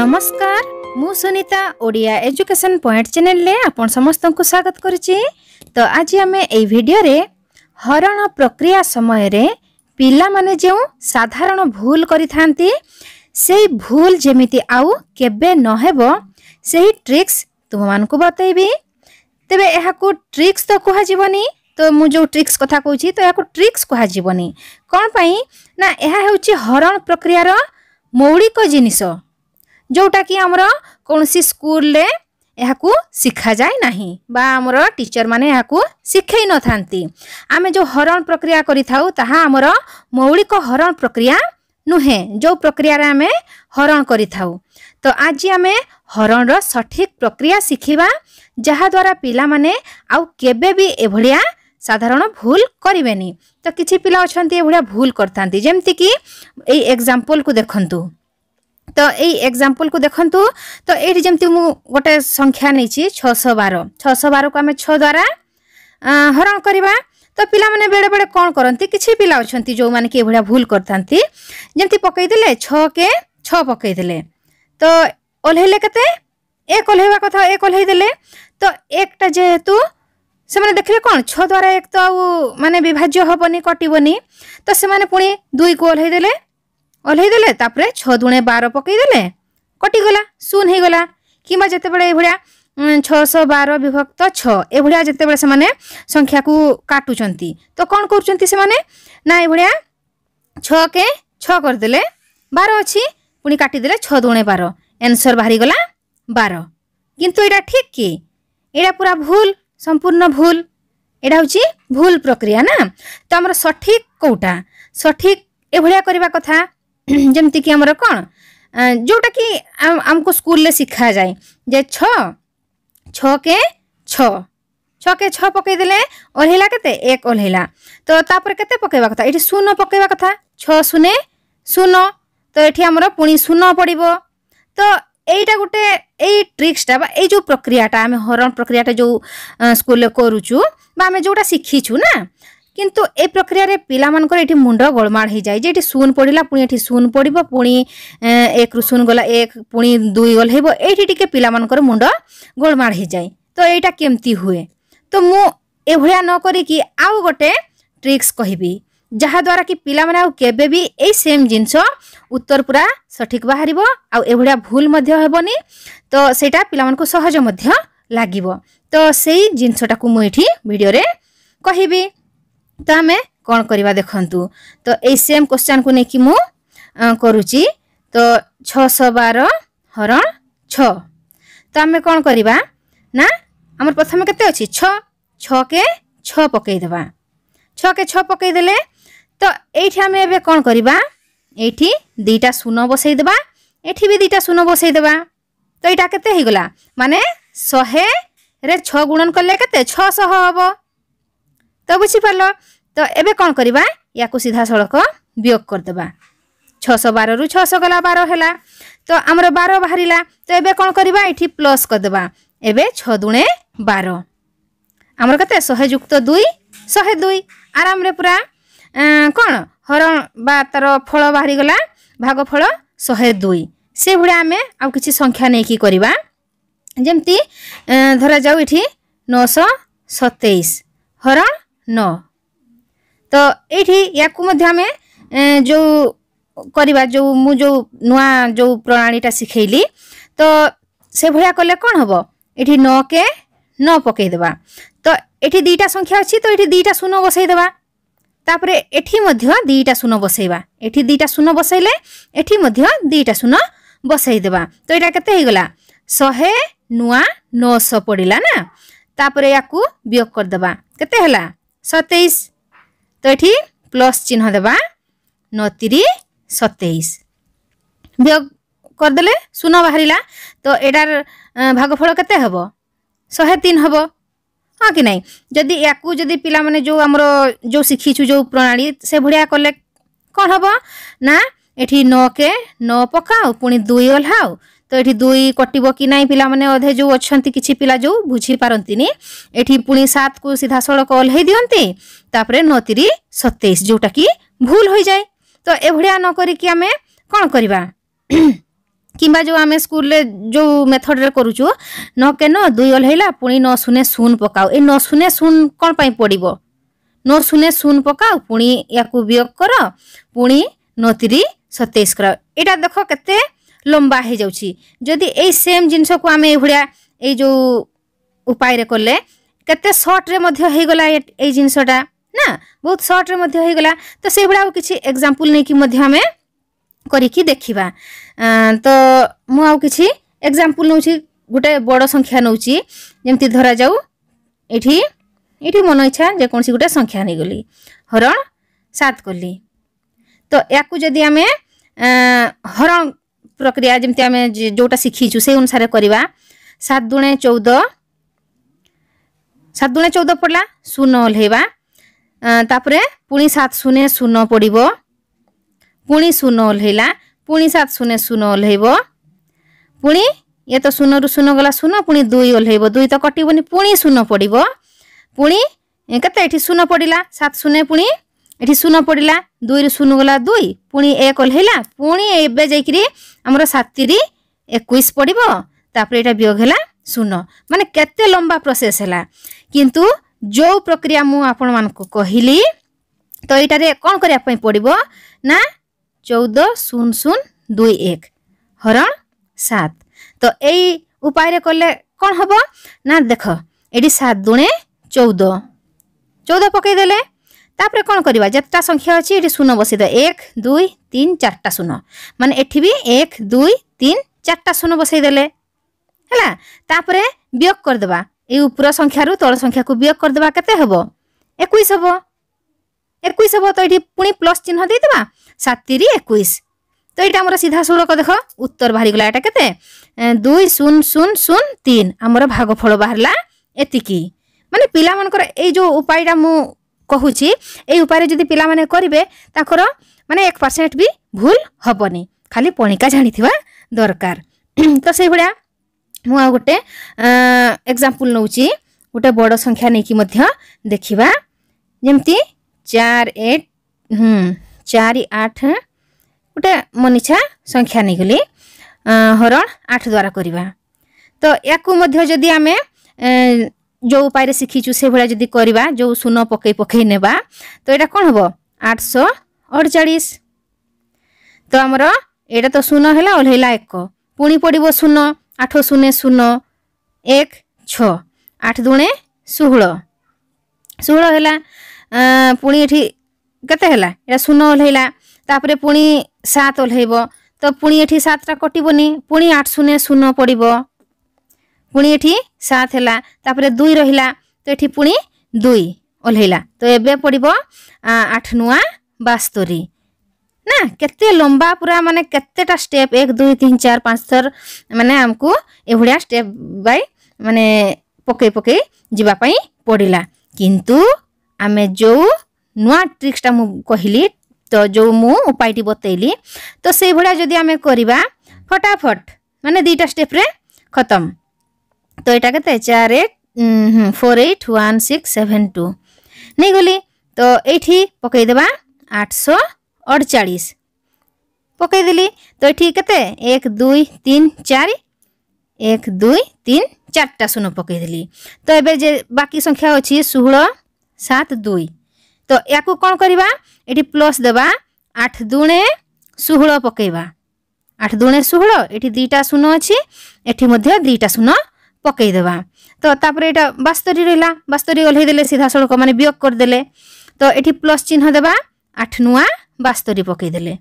নমস্কার ମୁଁ Sunita Odia education point ଚ୍ୟାନେଲରେ ଆପଣ ସମସ୍ତଙ୍କୁ ସ୍ୱାଗତ କରୁଛି ତ ଆଜି ଆମେ ଏହି ଭିଡ଼ିଓରେ ହରଣ ପ୍ରକ୍ରିୟା ସମୟରେ ପିଲାମାନେ ଯେଉଁ ସାଧାରଣ ଭୁଲ କରିଥାନ୍ତି ସେଇ ଭୁଲ ଯେମିତି ଆଉ କେବେ ନହେବ ସେହି ଟ୍ରିକ୍ସ ତୁମମାନଙ୍କୁ ବତେଇବି ତେବେ ଏହାକୁ ଟ୍ରିକ୍ସ ତ କୁହାଯିବନି ତ ମୁଁ ଯେଉଁ ଟ୍ରିକ୍ସ କଥା କହୁଛି ତ ଏହାକୁ ଟ୍ରିକ୍ସ କୁହାଯିବନି କ'ଣ ପାଇଁ ନା ଏହା ହେଉଛି ହରଣ ପ୍ରକ୍ରିୟାର ମୌଳିକ ଜିନିଷ ଯେଉଁଟାକି ଆମର କୌଣସି ସ୍କୁଲରେ ଏହାକୁ ଶିଖାଯାଏ ନାହିଁ ବା ଆମର ଟିଚରମାନେ ଏହାକୁ ଶିଖେଇ ନଥାନ୍ତି ଆମେ ଯେଉଁ ହରଣ ପ୍ରକ୍ରିୟା କରିଥାଉ ତାହା ଆମର ମୌଳିକ ହରଣ ପ୍ରକ୍ରିୟା ନୁହେଁ ଯେଉଁ ପ୍ରକ୍ରିୟାରେ ଆମେ ହରଣ କରିଥାଉ ତ ଆଜି ଆମେ ହରଣର ସଠିକ୍ ପ୍ରକ୍ରିୟା ଶିଖିବା ଯାହାଦ୍ୱାରା ପିଲାମାନେ ଆଉ କେବେ ବି ଏଭଳିଆ ସାଧାରଣ ଭୁଲ କରିବେନି ତ କିଛି ପିଲା ଅଛନ୍ତି ଏଭଳିଆ ଭୁଲ କରିଥାନ୍ତି ଯେମିତିକି ଏଇ ଏକ୍ଜାମ୍ପଲ୍କୁ ଦେଖନ୍ତୁ ତ ଏଇ ଏକ୍ଜାମ୍ପଲକୁ ଦେଖନ୍ତୁ ତ ଏଇଠି ଯେମିତି ମୁଁ ଗୋଟେ ସଂଖ୍ୟା ନେଇଛି ଛଅଶହ ବାର ଛଅଶହ ବାରକୁ ଆମେ ଛଅ ଦ୍ୱାରା ହରଣ କରିବା ତ ପିଲାମାନେ ବେଳେବେଳେ କ'ଣ କରନ୍ତି କିଛି ପିଲା ଅଛନ୍ତି ଯେଉଁମାନେ କି ଏଭଳିଆ ଭୁଲ କରିଥାନ୍ତି ଯେମିତି ପକେଇଦେଲେ ଛଅ କେ ଛଅ ପକାଇଦେଲେ ତ ଓହ୍ଲେଇଲେ କେତେ ଏକ ଓହ୍ଲେଇବା କଥା ଏକ ଓହ୍ଲେଇ ତ ଏକଟା ଯେହେତୁ ସେମାନେ ଦେଖିଲେ କ'ଣ ଛଅ ଦ୍ୱାରା ଏକ ତ ଆଉ ମାନେ ବିଭାଜ୍ୟ ହେବନି କଟିବନି ତ ସେମାନେ ପୁଣି ଦୁଇକୁ ଓହ୍ଲେଇ ଦେଲେ ଓହ୍ଲାଇ ଦେଲେ ତାପରେ ଛଅ ଦୁଣେ ବାର ପକାଇଦେଲେ କଟିଗଲା ଶୂନ ହେଇଗଲା କିମ୍ବା ଯେତେବେଳେ ଏଭଳିଆ ଛଅଶହ ବାର ବିଭକ୍ତ ଛଅ ଏଭଳିଆ ଯେତେବେଳେ ସେମାନେ ସଂଖ୍ୟାକୁ କାଟୁଛନ୍ତି ତ କ'ଣ କରୁଛନ୍ତି ସେମାନେ ନା ଏଭଳିଆ ଛଅକେ ଛଅ କରିଦେଲେ ବାର ଅଛି ପୁଣି କାଟିଦେଲେ ଛଅ ଦୁଣେ ବାର ଆନ୍ସର୍ ବାହାରିଗଲା ବାର କିନ୍ତୁ ଏଇଟା ଠିକ୍ କି ଏଇଟା ପୁରା ଭୁଲ ସମ୍ପୂର୍ଣ୍ଣ ଭୁଲ ଏଇଟା ହେଉଛି ଭୁଲ ପ୍ରକ୍ରିୟା ନା ତ ଆମର ସଠିକ୍ କେଉଁଟା ସଠିକ୍ ଏଭଳିଆ କରିବା କଥା ଯେମିତିକି ଆମର କ'ଣ ଯେଉଁଟାକି ଆମକୁ ସ୍କୁଲରେ ଶିଖାଯାଏ ଯେ ଛଅ ଛଅ କେ ଛଅ ଛଅ କେ ଛଅ ପକେଇଦେଲେ ଓହ୍ଲେଇଲା କେତେ ଏକ ଓହ୍ଲେଇଲା ତ ତାପରେ କେତେ ପକାଇବା କଥା ଏଠି ଶୂନ ପକେଇବା କଥା ଛଅ ଶୂନ ଶୂନ ତ ଏଠି ଆମର ପୁଣି ଶୂନ ପଡ଼ିବ ତ ଏଇଟା ଗୋଟେ ଏଇ ଟ୍ରିକ୍ସଟା ବା ଏଇ ଯେଉଁ ପ୍ରକ୍ରିୟାଟା ଆମେ ହରଣ ପ୍ରକ୍ରିୟାଟା ଯେଉଁ ସ୍କୁଲରେ କରୁଛୁ ବା ଆମେ ଯେଉଁଟା ଶିଖିଛୁ ନା କିନ୍ତୁ ଏ ପ୍ରକ୍ରିୟାରେ ପିଲାମାନଙ୍କର ଏଠି ମୁଣ୍ଡ ଗୋଳମାଳ ହେଇଯାଏ ଯେ ଏଠି ଶୂନ ପଡ଼ିଲା ପୁଣି ଏଠି ଶୂନ ପଡ଼ିବ ପୁଣି ଏକରୁ ଶୂନ ଗଲା ଏକ ପୁଣି ଦୁଇ ଗଲ ହେବ ଏଇଠି ଟିକେ ପିଲାମାନଙ୍କର ମୁଣ୍ଡ ଗୋଳମାଳ ହେଇଯାଏ ତ ଏଇଟା କେମିତି ହୁଏ ତ ମୁଁ ଏଭଳିଆ ନ କରିକି ଆଉ ଗୋଟେ ଟ୍ରିକ୍ସ କହିବି ଯାହାଦ୍ୱାରା କି ପିଲାମାନେ ଆଉ କେବେ ବି ଏଇ ସେମ୍ ଜିନିଷ ଉତ୍ତର ପୁରା ସଠିକ୍ ବାହାରିବ ଆଉ ଏଭଳିଆ ଭୁଲ ମଧ୍ୟ ହେବନି ତ ସେଇଟା ପିଲାମାନଙ୍କୁ ସହଜ ମଧ୍ୟ ଲାଗିବ ତ ସେଇ ଜିନିଷଟାକୁ ମୁଁ ଏଠି ଭିଡ଼ିଓରେ କହିବି ତ ଆମେ କ'ଣ କରିବା ଦେଖନ୍ତୁ ତ ଏଇ ସେମ୍ କ୍ୱେଶ୍ଚନ୍କୁ ନେଇକି ମୁଁ କରୁଛି ତ ଛଅଶହ ବାର ହରଣ ଛଅ ତ ଆମେ କ'ଣ କରିବା ନା ଆମର ପ୍ରଥମେ କେତେ ଅଛି ଛଅ ଛଅକେ ଛଅ ପକାଇଦେବା ଛଅକେ ଛଅ ପକାଇଦେଲେ ତ ଏଇଠି ଆମେ ଏବେ କ'ଣ କରିବା ଏଇଠି ଦୁଇଟା ଶୂନ ବସାଇଦେବା ଏଠି ବି ଦୁଇଟା ଶୂନ ବସାଇଦେବା ତ ଏଇଟା କେତେ ହେଇଗଲା ମାନେ ଶହେରେ ଛଅ ଗୁଣନ କଲେ କେତେ ଛଅଶହ ହେବ ତ ବୁଝିପାରିଲ ତ ଏବେ କ'ଣ କରିବା ୟାକୁ ସିଧାସଳଖ ବିୟୋଗ କରିଦେବା ଛଅଶହ ବାରରୁ ଛଅଶହ ଗଲା ବାର ହେଲା ତ ଆମର ବାର ବାହାରିଲା ତ ଏବେ କ'ଣ କରିବା ଏଠି ପ୍ଲସ୍ କରିଦେବା ଏବେ ଛଅ ଦୁଣେ ବାର ଆମର କେତେ ଶହେ ଯୁକ୍ତ ଦୁଇ ଶହେ ଦୁଇ ଆରାମରେ ପୁରା କ'ଣ ହରଣ ବା ତା'ର ଫଳ ବାହାରିଗଲା ଭାଗଫଳ ଶହେ ଦୁଇ ସେଭଳିଆ ଆମେ ଆଉ କିଛି ସଂଖ୍ୟା ନେଇକି କରିବା ଯେମିତି ଧରାଯାଉ ଏଠି ନଅଶହ ସତେଇଶ ହରଣ ন ତ ଏଇଠି ୟାକୁ ମଧ୍ୟ ଆମେ ଯେଉଁ କରିବା ଯେଉଁ ମୁଁ ଯେଉଁ ନୂଆ ଯେଉଁ ପ୍ରଣାଳୀଟା ଶିଖେଇଲି ତ ସେଭଳିଆ କଲେ କ'ଣ ହେବ ଏଠି ନ କେ ନ ପକେଇଦେବା ତ ଏଠି ଦୁଇଟା ସଂଖ୍ୟା ଅଛି ତ ଏଠି ଦୁଇଟା ଶୂନ ବସେଇଦେବା ତାପରେ ଏଠି ମଧ୍ୟ ଦୁଇଟା ଶୂନ ବସେଇବା ଏଠି ଦୁଇଟା ଶୂନ ବସେଇଲେ ଏଠି ମଧ୍ୟ ଦୁଇଟା ଶୂନ ବସେଇଦେବା ତ ଏଇଟା କେତେ ହେଇଗଲା ଶହେ ନୂଆ ନଅଶହ ପଡ଼ିଲା ନା ତାପରେ ୟାକୁ ବିୟୋଗ କରିଦେବା କେତେ ହେଲା ସତେଇଶ ତ ଏଠି ପ୍ଲସ୍ ଚିହ୍ନ ଦେବା ନତିରି ସତେଇଶ ବିୟୋଗ କରିଦେଲେ ଶୂନ ବାହାରିଲା ତ ଏଟାର ଭାଗଫଳ କେତେ ହେବ ଶହେ ତିନି ହେବ ହଁ କି ନାହିଁ ଯଦି ୟାକୁ ଯଦି ପିଲାମାନେ ଯେଉଁ ଆମର ଯେଉଁ ଶିଖିଛୁ ଯେଉଁ ପ୍ରଣାଳୀ ସେଭଳିଆ କଲେ କ'ଣ ହେବ ନା ଏଠି ନଅକେ ନଅ ପକାଉ ପୁଣି ଦୁଇ ଓହ୍ଲାଉ ତ ଏଠି ଦୁଇ କଟିବ କି ନାହିଁ ପିଲାମାନେ ଅଧେ ଯେଉଁ ଅଛନ୍ତି କିଛି ପିଲା ଯେଉଁ ବୁଝିପାରନ୍ତିନି ଏଠି ପୁଣି ସାତକୁ ସିଧାସଳଖ ଓହ୍ଲେଇ ଦିଅନ୍ତି ତାପରେ ନତିରି ତିରି ସତେଇଶ ଯେଉଁଟାକି ଭୁଲ ହୋଇଯାଏ ତ ଏଭଳିଆ ନ କରିକି ଆମେ କ'ଣ କରିବା କିମ୍ବା ଯେଉଁ ଆମେ ସ୍କୁଲରେ ଯେଉଁ ମେଥଡ଼ରେ କରୁଛୁ ନ କେନ ଦୁଇ ଓହ୍ଲାଇଲା ପୁଣି ନ ଶୂନ୍ୟ ଶୂନ ପକାଉ ଏ ନ ଶୂନ୍ୟ ଶୂନ କ'ଣ ପାଇଁ ପଡ଼ିବ ନ ଶୂନ୍ୟ ଶୂନ ପକାଅ ପୁଣି ୟାକୁ ବିୟୋଗ କର ପୁଣି ନତିରି ତିରି ସତେଇଶ କର ଏଇଟା ଦେଖ କେତେ ଲମ୍ବା ହୋଇଯାଉଛି ଯଦି ଏଇ ସେମ୍ ଜିନିଷକୁ ଆମେ ଏଇଭଳିଆ ଏଇ ଯେଉଁ ଉପାୟରେ କଲେ କେତେ ସର୍ଟରେ ମଧ୍ୟ ହୋଇଗଲା ଏଇ ଜିନିଷଟା ନା ବହୁତ ସର୍ଟରେ ମଧ୍ୟ ହୋଇଗଲା ତ ସେଇଭଳିଆ ଆଉ କିଛି ଏକ୍ଜାମ୍ପଲ୍ ନେଇକି ମଧ୍ୟ ଆମେ କରିକି ଦେଖିବା ତ ମୁଁ ଆଉ କିଛି ଏକ୍ଜାମ୍ପଲ୍ ନେଉଛି ଗୋଟେ ବଡ଼ ସଂଖ୍ୟା ନେଉଛି ଯେମିତି ଧରାଯାଉ ଏଠି ଏଠି ମନ ଇଚ୍ଛା ଯେକୌଣସି ଗୋଟେ ସଂଖ୍ୟା ନେଇଗଲି ହରଣ ସାତ କଲି ତ ୟାକୁ ଯଦି ଆମେ ହରଣ প্রক্রিয়া যেমনি আমি যেটা শিখিছু সেই অনুসারে করা সাত দুণে চৌদ সাত দুণে চৌদ পড়লা শূন্য ওহ্লাইবা তাপরে পুঁ সাত শূন্য শূন্য পড়ব পুঁ শূন্য ওহ্লাইলা পুঁ সাত শূন্য শূন্য ওহ্লাইব পুঁ ইয়ে তো শূন্যরু শূন্য গলা শূন্য পুঁ দুই ওহ্লাইব দুই তো কটবনি পুঁ শূন্য পড়ব পুঁ কেতে এটি শূন্য পড়া সাত শূন্য পুঁ এটি শূন্য পড়লা দুই শূন্য গলা দুই পুঁ এক অল্লা পুঁ এবে যাই আমার সাতিরি একুশ পড়ব তাপরে এটা বিয়োগ হল শূন্য মানে কত লম্বা প্রসেস হল কিন্তু যে প্রক্রিয়া মু আপন মানুষ কহিলি তো এইটার কম করা পড়ব না চৌদ শূন্য শূন্য দুই এক হরণ সাত তো এই উপায় কলে কম হব না দেখ এটি সাত দুণে চৌদ চৌদ পকাই দেলে তাপরে কোণ করা যেতটা সংখ্যা অছি এটি শূন্য বসাই দেওয়া এক দুই তিন চারটা শূন্য মানে এটি বি এক দুই তিন চারটা শূন্য বসাই দেলে হ্যাঁ তাপরে বিয়োগ করেদেবা এই উপর সংখ্যার তল সংখ্যাকে বিয়োগ করেদেবা কেতে হব একুশ হব একুশ হব তো এটি পুঁ প্লস চিহ্ন দিয়েদেবা সাত তিরি একুশ তো এটা আমার সিধা সড়ক দেখ উত্তর বাহারিগলা এটা কেতে দুই শূন্য শূন্য শূন্য তিন আমার ভাগফল বাহারা এতিকি মানে পিলামানকর এই যে উপায়টা মু କହୁଛି ଏଇ ଉପାୟରେ ଯଦି ପିଲାମାନେ କରିବେ ତାଙ୍କର ମାନେ ଏକ ପରସେଣ୍ଟ ବି ଭୁଲ ହେବନି ଖାଲି ପଣିକା ଜାଣିଥିବା ଦରକାର ତ ସେଇଭଳିଆ ମୁଁ ଆଉ ଗୋଟେ ଏକ୍ଜାମ୍ପଲ୍ ନେଉଛି ଗୋଟେ ବଡ଼ ସଂଖ୍ୟା ନେଇକି ମଧ୍ୟ ଦେଖିବା ଯେମିତି ଚାରି ଏଟ ଚାରି ଆଠ ଗୋଟେ ମନିଛା ସଂଖ୍ୟା ନେଇଗଲି ହରଣ ଆଠ ଦ୍ୱାରା କରିବା ତ ୟାକୁ ମଧ୍ୟ ଯଦି ଆମେ जो उपाय शिखीचु से भाया जदि करवा जो शून पकई पकई नेवा तो यहाँ कौन हम आठश अड़चाश तो आमर यहाँ तो शून है ओह्लैला एक पुणी पड़ो शून आठ शून्य शून्य এক ছ আঠ দুণে ষোহল ষোহল হেলা পুনি এটি কেতে হেলা এটা শূন্য ওহ্লাইলা তাপরে পুনি সাত ওহ্লাইব তো পুনি এটি সাতটা কটিবনি পুনি আট শূন্য শূন্য পড়ব পুনি এটি সাত হেলা তাপরে দুই রহিলা তো এটি পুঁ দুই ওহ্লাইলা তো এবে পড়ব আঠ নূয়া বাস্তরি না কেতে লম্বা পুরা মানে কেতেটা স্টেপ এক দুই তিন চার পাঁচ থর মানে আমি এভাবে স্টেপ বাই মানে পকাই পকাই যাওয়া পড়া কিন্তু আমি যে নূয়া ট্রিক্সটা মু কহিলি তো যে মু উপায়টি বতাইলি তো সেইভাবে যদি আমি করা ফটাফট মানে দুইটা স্টেপ্রে খতম তো এটা কত চার eight four eight one six seven two ନେଇଗଲି ତ ଏଇଠି ପକାଇଦେବା ଆଠଶହ ଅଡ଼ଚାଳିଶ ପକାଇଦେଲି ତ ଏଠି କେତେ ଏକ ଦୁଇ ତିନି ଚାରି ଏକ ଦୁଇ ତିନି ଚାରିଟା ଶୂନ ପକାଇଦେଲି ତ ଏବେ ଯେ ବାକି ସଂଖ୍ୟା ଅଛି ଷୋହଳ ସାତ ଦୁଇ ତ ୟାକୁ କ'ଣ କରିବା ଏଠି ପ୍ଲସ୍ ଦେବା ଆଠ ଦୁଣେ ଷୋହଳ ପକାଇବା ଆଠ ଦୁଣେ ଷୋହଳ ଏଠି ଦୁଇଟା ଶୂନ ଅଛି ଏଠି ମଧ୍ୟ ଦୁଇଟା ଶୂନ ପକାଇଦେବା ତ ତାପରେ ଏଇଟା ବାସ୍ତରୀ ରହିଲା ବାସ୍ତରୀ ଓହ୍ଲେଇ ଦେଲେ ସିଧାସଳଖ ମାନେ ବିୟୋଗ କରିଦେଲେ ତ ଏଠି ପ୍ଲସ୍ ଚିହ୍ନ ଦେବା ଆଠ ନୂଆ ବାସ୍ତରୀ ପକାଇଦେଲେ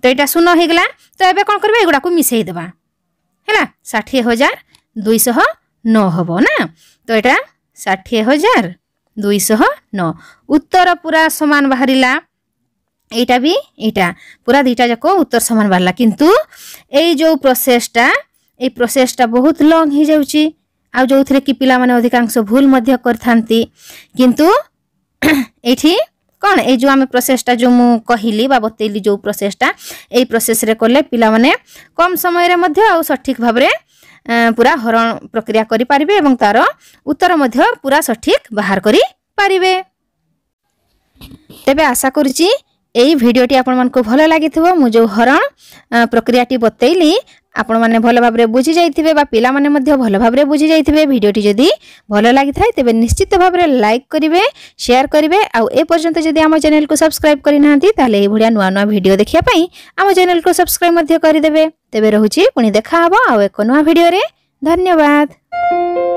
ତ ଏଇଟା ଶୂନ ହେଇଗଲା ତ ଏବେ କ'ଣ କରିବା ଏଗୁଡ଼ାକୁ ମିଶାଇ ଦେବା ହେଲା ଷାଠିଏ ହଜାର ଦୁଇଶହ ନଅ ହେବ ନା ତ ଏଇଟା ଷାଠିଏ ହଜାର ଦୁଇଶହ ନଅ ଉତ୍ତର ପୁରା ସମାନ ବାହାରିଲା এইটা বি এইটা পুরা দুইটা যাক উত্তর সমান বাড়লা কিন্তু এই যে প্রসেসটা এই ପ୍ରୋସେସ୍ଟା ବହୁତ ଲଙ୍ଗ୍ ହୋଇଯାଉଛି ଆଉ ଯେଉଁଥିରେ କି ପିଲାମାନେ ଅଧିକାଂଶ ଭୁଲ ମଧ୍ୟ କରିଥାନ୍ତି କିନ୍ତୁ ଏଇଠି କ'ଣ ଏଇ ଯେଉଁ ଆମେ ପ୍ରୋସେସ୍ଟା ଯେଉଁ ମୁଁ କହିଲି ବା ବତେଇଲି ଯେଉଁ ପ୍ରୋସେସ୍ଟା ଏଇ ପ୍ରୋସେସ୍ରେ କଲେ ପିଲାମାନେ କମ୍ ସମୟରେ ମଧ୍ୟ ଆଉ ସଠିକ୍ ଭାବରେ ପୁରା ହରଣ ପ୍ରକ୍ରିୟା କରିପାରିବେ ଏବଂ ତା'ର ଉତ୍ତର ମଧ୍ୟ ପୁରା ସଠିକ୍ ବାହାର କରିପାରିବେ ତେବେ ଆଶା କରୁଛି এই ভিডিওটি আপনার ভালো লাগি মু যে হরণ প্রক্রিয়াটি বতাইলি ଆପଣମାନେ ଭଲ ଭାବରେ ବୁଝି ଯାଇଥିବେ ବା ପିଲାମାନେ ମଧ୍ୟ ଭଲ ଭାବରେ ବୁଝି ଯାଇଥିବେ ଭିଡ଼ିଓଟି ଯଦି ଭଲ ଲାଗିଥାଏ ତେବେ ନିଶ୍ଚିତ ଭାବରେ ଲାଇକ୍ କରିବେ ସେୟାର କରିବେ ଆଉ ଏପର୍ଯ୍ୟନ୍ତ ଯଦି ଆମ ଚ୍ୟାନେଲକୁ ସବସ୍କ୍ରାଇବ୍ କରିନାହାନ୍ତି ତାହେଲେ ଏଇଭଳିଆ ନୂଆ ନୂଆ ଭିଡ଼ିଓ ଦେଖିବା ପାଇଁ ଆମ ଚ୍ୟାନେଲକୁ ସବସ୍କ୍ରାଇବ୍ ମଧ୍ୟ କରିଦେବେ ତେବେ ରହୁଛି ପୁଣି ଦେଖାହେବ ଆଉ ଏକ ନୂଆ ଭିଡ଼ିଓରେ ଧନ୍ୟବାଦ